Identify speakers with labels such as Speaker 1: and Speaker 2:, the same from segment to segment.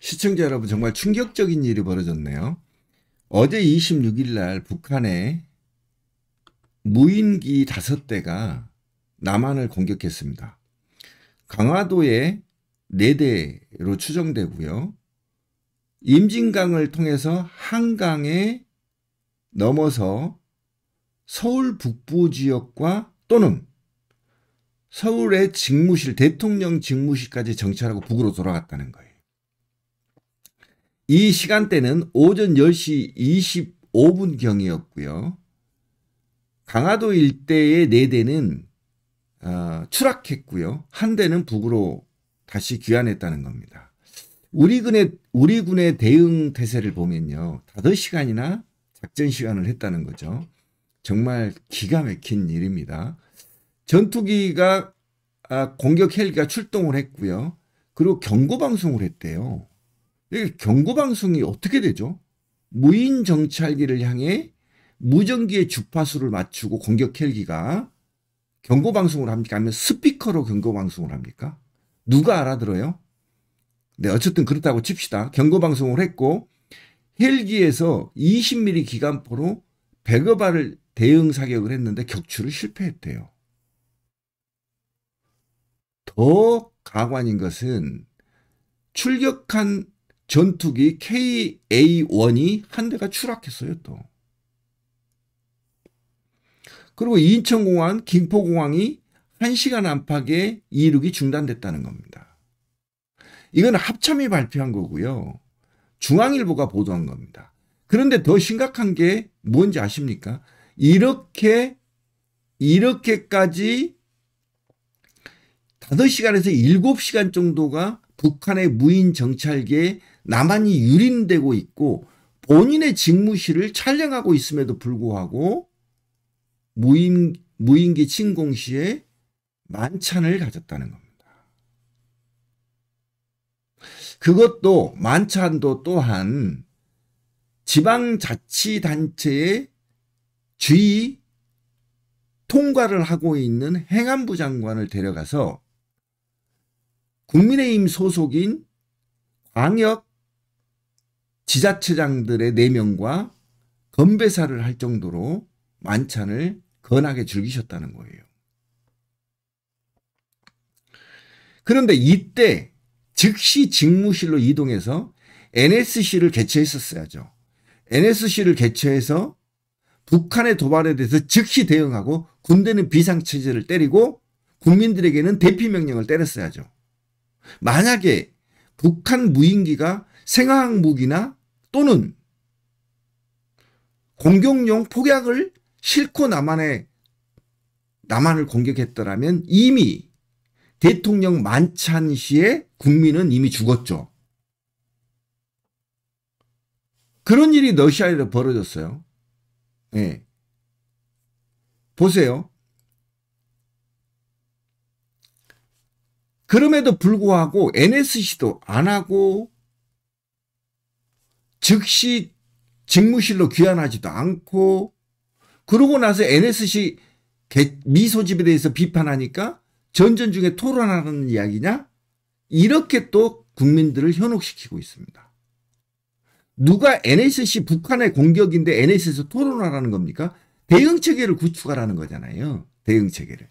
Speaker 1: 시청자 여러분 정말 충격적인 일이 벌어졌네요. 어제 26일 날 북한에 무인기 다섯 대가 남한을 공격했습니다. 강화도에 네 대로 추정되고요. 임진강을 통해서 한강에 넘어서 서울 북부 지역과 또는 서울의 직무실, 대통령 직무실까지 정찰하고 북으로 돌아갔다는 거예요. 이 시간대는 오전 10시 25분경이었고요. 강화도 일대의 4대는 어, 추락했고요. 한 대는 북으로 다시 귀환했다는 겁니다. 우리 군의, 우리 군의 대응 태세를 보면요. 5시간이나 작전 시간을 했다는 거죠. 정말 기가 막힌 일입니다. 전투기가 아, 공격 헬기가 출동을 했고요. 그리고 경고 방송을 했대요. 경고 방송이 어떻게 되죠? 무인 정찰기를 향해 무전기의 주파수를 맞추고 공격 헬기가 경고 방송을 합니까? 아니면 스피커로 경고 방송을 합니까? 누가 알아들어요? 네, 어쨌든 그렇다고 칩시다. 경고 방송을 했고 헬기에서 20mm 기관포로 100여 발을 대응 사격을 했는데 격추를 실패했대요. 더 가관인 것은 출격한 전투기 KA1이 한 대가 추락했어요, 또. 그리고 인천공항, 김포공항이 1시간 안팎에 이륙이 중단됐다는 겁니다. 이건 합참이 발표한 거고요. 중앙일보가 보도한 겁니다. 그런데 더 심각한 게 뭔지 아십니까? 이렇게, 이렇게까지 5시간에서 7시간 정도가 북한의 무인 정찰기에 나만이 유린되고 있고 본인의 직무실을 촬영하고 있음에도 불구하고 무임, 무인기 침공 시에 만찬을 가졌다는 겁니다. 그것도 만찬도 또한 지방자치단체의 주의 통과를 하고 있는 행안부 장관을 데려가서 국민의힘 소속인 광역 지자체장들의 내명과 건배사를 할 정도로 만찬을 건하게 즐기셨다는 거예요. 그런데 이때 즉시 직무실로 이동해서 NSC를 개최했었어야죠. NSC를 개최해서 북한의 도발에 대해서 즉시 대응하고 군대는 비상체제를 때리고 국민들에게는 대피명령을 때렸어야죠. 만약에 북한 무인기가 생화학 무기나 또는 공격용 폭약을 실고 남한에 남한을 공격했더라면 이미 대통령 만찬 시에 국민은 이미 죽었죠. 그런 일이 러시아에서 벌어졌어요. 예. 네. 보세요. 그럼에도 불구하고 NSC도 안 하고 즉시 직무실로 귀환하지도 않고 그러고 나서 NSC 미소집에 대해서 비판하니까 전전 중에 토론하는 이야기냐? 이렇게 또 국민들을 현혹시키고 있습니다. 누가 NSC 북한의 공격인데 NSC에서 토론하라는 겁니까? 대응 체계를 구축하라는 거잖아요. 대응 체계를.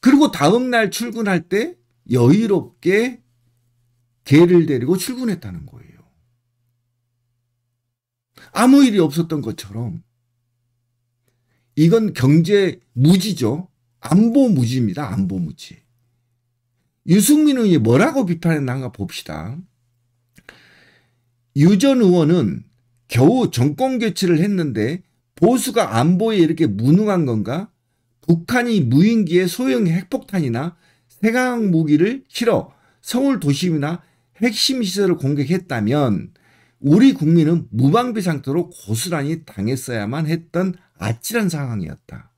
Speaker 1: 그리고 다음 날 출근할 때 여유롭게 개를 데리고 출근했다는 거예요. 아무 일이 없었던 것처럼 이건 경제 무지죠. 안보 무지입니다. 안보 무지. 유승민 의원이 뭐라고 비판했나 봅시다. 유전 의원은 겨우 정권 교체를 했는데 보수가 안보에 이렇게 무능한 건가? 북한이 무인기에 소형 핵폭탄이나 해강 무기를 실어 서울 도심이나 핵심 시설을 공격했다면 우리 국민은 무방비 상태로 고스란히 당했어야만 했던 아찔한 상황이었다.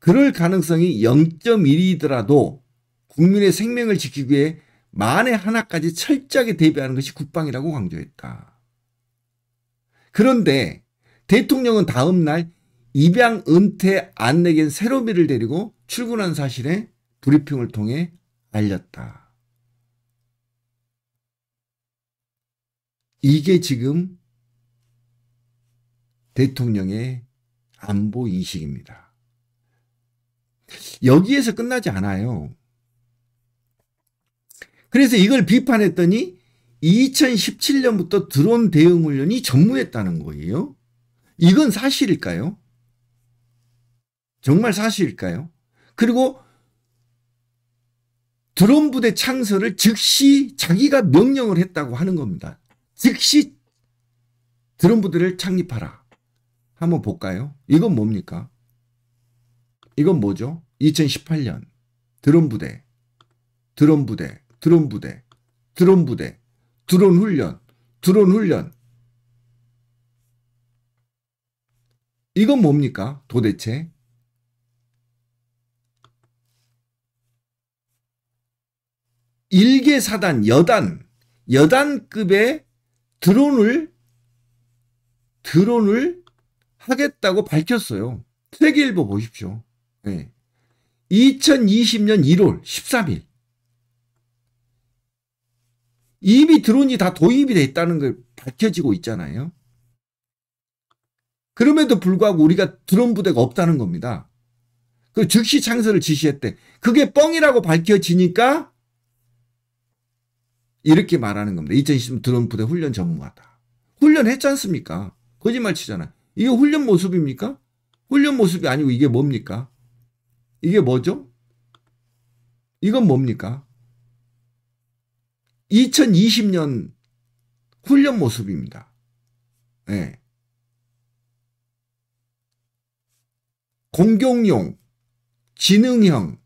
Speaker 1: 그럴 가능성이 0.1이더라도 국민의 생명을 지키기 위해 만에 하나까지 철저하게 대비하는 것이 국방이라고 강조했다. 그런데 대통령은 다음날 입양 은퇴 안내겐 세로미를 데리고 출근한 사실에 브리핑을 통해 알렸다. 이게 지금 대통령의 안보 인식입니다. 여기에서 끝나지 않아요. 그래서 이걸 비판했더니 2017년부터 드론 대응 훈련이 전무했다는 거예요. 이건 사실일까요? 정말 사실일까요? 그리고 드론 부대 창설을 즉시 자기가 명령을 했다고 하는 겁니다. 즉시 드론 부대를 창립하라. 한번 볼까요? 이건 뭡니까? 이건 뭐죠? 2018년 드론 부대, 드론 부대, 드론 부대, 드론 부대, 드론 훈련, 드론 훈련. 이건 뭡니까? 도대체 일개 사단, 여단, 여단급의 드론을 드론을 하겠다고 밝혔어요. 세계일보 보십시오. 네. 2020년 1월 13일 이미 드론이 다 도입이 돼 있다는 걸 밝혀지고 있잖아요. 그럼에도 불구하고 우리가 드론 부대가 없다는 겁니다. 그 즉시 창설을 지시했대. 그게 뻥이라고 밝혀지니까 이렇게 말하는 겁니다. 2020 드론 부대 훈련 전문가다. 훈련했지 않습니까? 거짓말 치잖아. 이게 훈련 모습입니까? 훈련 모습이 아니고 이게 뭡니까? 이게 뭐죠? 이건 뭡니까? 2020년 훈련 모습입니다. 예. 네. 공격용, 지능형,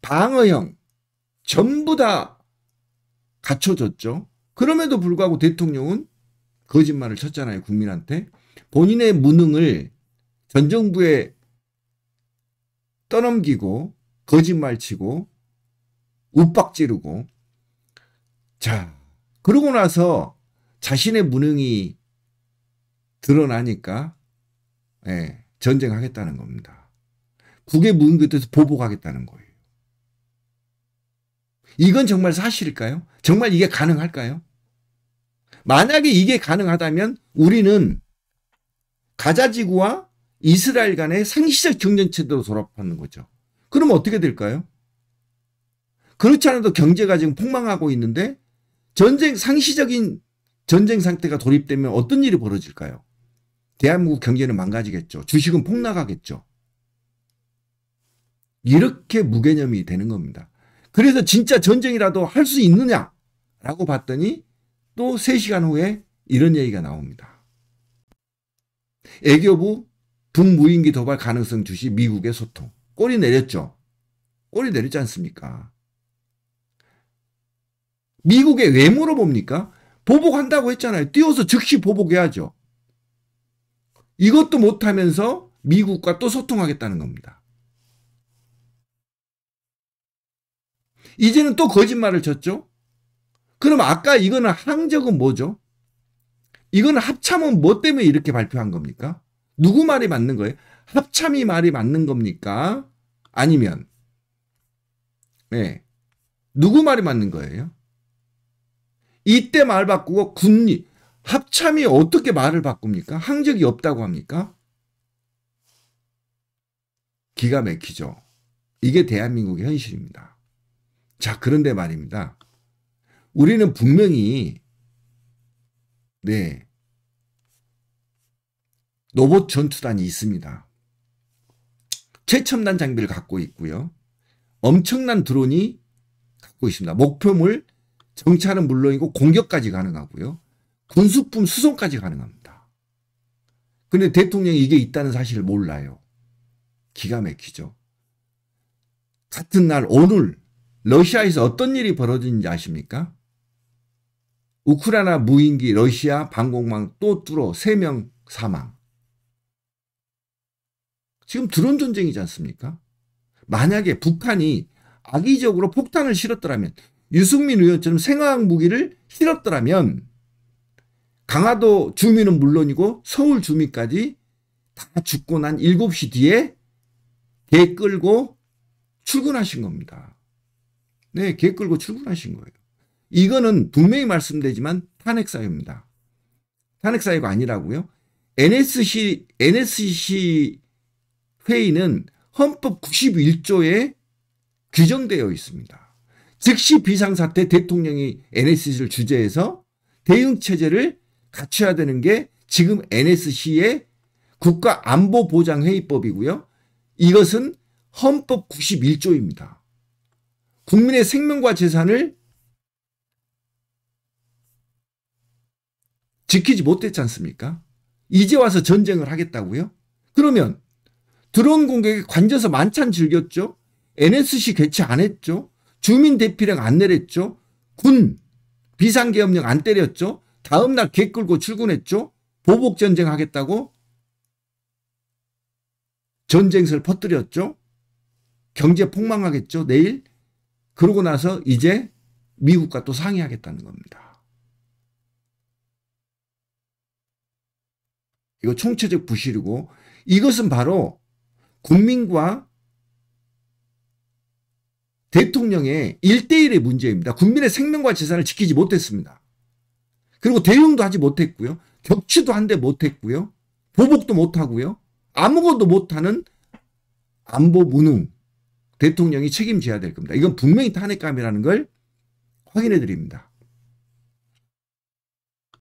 Speaker 1: 방어형, 전부 다 갖춰졌죠. 그럼에도 불구하고 대통령은 거짓말을 쳤잖아요. 국민한테. 본인의 무능을 전 정부에 떠넘기고 거짓말치고 웃박지르고 자 그러고 나서 자신의 무능이 드러나니까 예, 전쟁하겠다는 겁니다. 국의무능교에서 보복하겠다는 거예요. 이건 정말 사실일까요? 정말 이게 가능할까요? 만약에 이게 가능하다면 우리는 가자지구와 이스라엘 간의 생시적 경쟁체대로 돌아가는 거죠. 그럼 어떻게 될까요? 그렇지 않아도 경제가 지금 폭망하고 있는데 전쟁 상시적인 전쟁 상태가 돌입되면 어떤 일이 벌어질까요? 대한민국 경제는 망가지겠죠. 주식은 폭락하겠죠. 이렇게 무개념이 되는 겁니다. 그래서 진짜 전쟁이라도 할 수 있느냐라고 봤더니 또 3시간 후에 이런 얘기가 나옵니다. 애교부 북무인기 도발 가능성 주시 미국의 소통. 꼬리 내렸죠. 꼬리 내렸지 않습니까? 미국의 왜 물어봅니까? 보복한다고 했잖아요. 뛰어서 즉시 보복해야죠. 이것도 못하면서 미국과 또 소통하겠다는 겁니다. 이제는 또 거짓말을 쳤죠. 그럼 아까 이거는 항적은 뭐죠? 이건 합참은 뭐 때문에 이렇게 발표한 겁니까? 누구 말이 맞는 거예요? 합참이 말이 맞는 겁니까? 아니면 네. 누구 말이 맞는 거예요? 이때 말 바꾸고 군리 합참이 어떻게 말을 바꿉니까? 항적이 없다고 합니까? 기가 막히죠. 이게 대한민국의 현실입니다. 자, 그런데 말입니다. 우리는 분명히, 네, 로봇 전투단이 있습니다. 최첨단 장비를 갖고 있고요. 엄청난 드론이 갖고 있습니다. 목표물, 정찰은 물론이고 공격까지 가능하고요. 군수품 수송까지 가능합니다. 근데 대통령이 이게 있다는 사실을 몰라요. 기가 막히죠. 같은 날 오늘 러시아에서 어떤 일이 벌어진지 아십니까? 우크라이나 무인기 러시아 방공망 또 뚫어 3명 사망. 지금 드론 전쟁이지 않습니까? 만약에 북한이 악의적으로 폭탄을 실었더라면 유승민 의원처럼 생화학 무기를 실었더라면 강화도 주민은 물론이고 서울 주민까지 다 죽고 난 7시 뒤에 개 끌고 출근하신 겁니다. 네, 개 끌고 출근하신 거예요. 이거는 분명히 말씀되지만 탄핵 사유입니다. 탄핵 사유가 아니라고요. NSC NSC 회의는 헌법 91조에 규정되어 있습니다. 즉시 비상사태 대통령이 NSC를 주재해서 대응 체제를 갖춰야 되는 게 지금 NSC의 국가안보보장회의법이고요. 이것은 헌법 91조입니다. 국민의 생명과 재산을 지키지 못했지 않습니까? 이제 와서 전쟁을 하겠다고요? 그러면 드론 공격에 관져서 만찬 즐겼죠? NSC 개최 안 했죠? 주민 대피령 안 내렸죠? 군 비상계엄령 안 때렸죠? 다음날 개 끌고 출근했죠? 보복전쟁 하겠다고? 전쟁설 퍼뜨렸죠? 경제 폭망하겠죠? 내일? 그러고 나서 이제 미국과 또 상의하겠다는 겁니다. 이거 총체적 부실이고 이것은 바로 국민과 대통령의 일대일의 문제입니다. 국민의 생명과 재산을 지키지 못했습니다. 그리고 대응도 하지 못했고요. 격추도 한데 못했고요. 보복도 못하고요. 아무것도 못하는 안보 무능 대통령이 책임져야 될 겁니다. 이건 분명히 탄핵감이라는 걸 확인해 드립니다.